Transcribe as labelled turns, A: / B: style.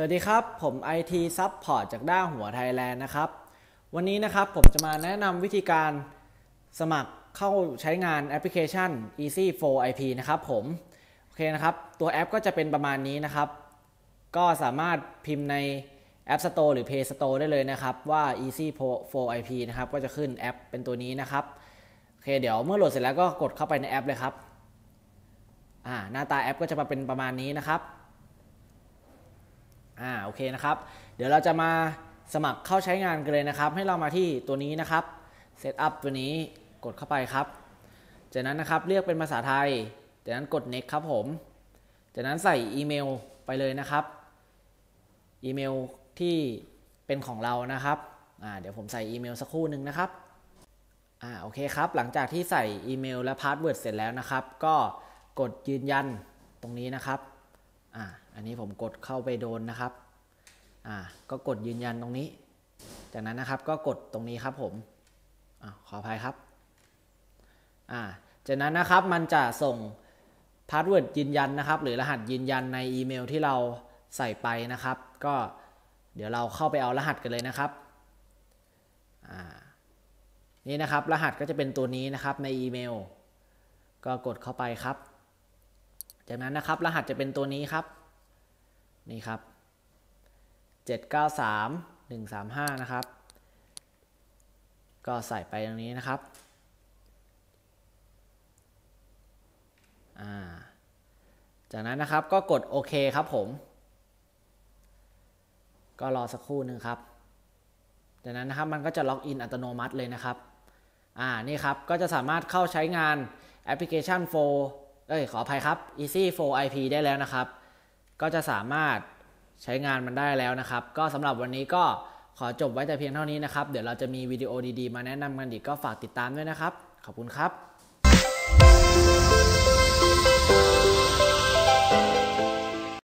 A: สวัสดีครับ ผม IT Support จากด้าหัวไทยแลนด์นะครับ วันนี้นะครับผมจะมาแนะนำวิธีการสมัครเข้าใช้งานแอปพลิเคชัน Easy 4 IP นะครับผม โอเคนะครับ ตัวแอปก็จะเป็นประมาณนี้นะครับ ก็สามารถพิมพ์ใน App Store หรือ Play Store ได้เลยนะครับ ว่า Easy 4 IP นะครับ ก็จะขึ้นแอปเป็นตัวนี้นะครับโอเคเดี๋ยวเมื่อโหลดเสร็จแล้วก็กดเข้าไปในแอปเลยครับอ่าหน้าตาแอปก็จะมาเป็นประมาณนี้นะครับอ่า โอเคนะครับ เดี๋ยวเราจะมาสมัครเข้าใช้งานกันเลยนะครับ ให้เรามาที่ตัวนี้นะครับ Setup ตัวนี้กดเข้าไปครับ จากนั้นนะครับ เลือกเป็นภาษาไทยจากนั้นกด next ครับผม จากนั้นใส่อีเมลไปเลยนะครับ อีเมลที่เป็นของเรา นะครับ อ่า เดี๋ยวผมใส่อีเมลสักครู่หนึ่งนะครับ อ่า โอเคครับ หลังจากที่ใส่อีเมลและพาสเวิร์ดเสร็จแล้วนะครับ ก็กดยืนยันตรงนี้นะครับอ่อันนี้ผมกดเข้าไปโดนนะครับอ่ก็กดยืนยันตรงนี้ จากนั้นนะครับก็กดตรงนี้ครับผมอขออภัยครับอ่าจากนั้นนะครับมันจะส่งพาสเวิร์ดยืนยันนะครับ หรือรหัสยืนยันในอีเมล ที่เราใส่ไปนะครับ ก็เดี๋ยวเราเข้าไปเอารหัสกันเลยนะครับ นี่นะครับ รหัสก็จะเป็นตัวนี้นะครับ ในอีเมล ก็กดเข้าไปครับจากนั้นนะครับรหัสจะเป็นตัวนี้ครับ นี่ครับ 793 135นะครับก็ใส่ไปตรงนี้นะครับ จากนั้นนะครับก็กดโอเคครับผม ก็รอสักครู่หนึ่งครับ จากนั้นนะครับมันก็จะล็อกอินอัตโนมัติเลยนะครับอ่านี่ครับ ก็จะสามารถเข้าใช้งานแอปพลิเคชันโฟเอ้ยขออภัยครับ easy 4 ip ได้แล้วนะครับ ก็จะสามารถใช้งานมันได้แล้วนะครับ ก็สำหรับวันนี้ก็ขอจบไว้แต่เพียงเท่านี้นะครับเดี๋ยวเราจะมีวิดีโอดีๆมาแนะนำกันอีกก็ฝากติดตามด้วยนะครับ ขอบคุณครับ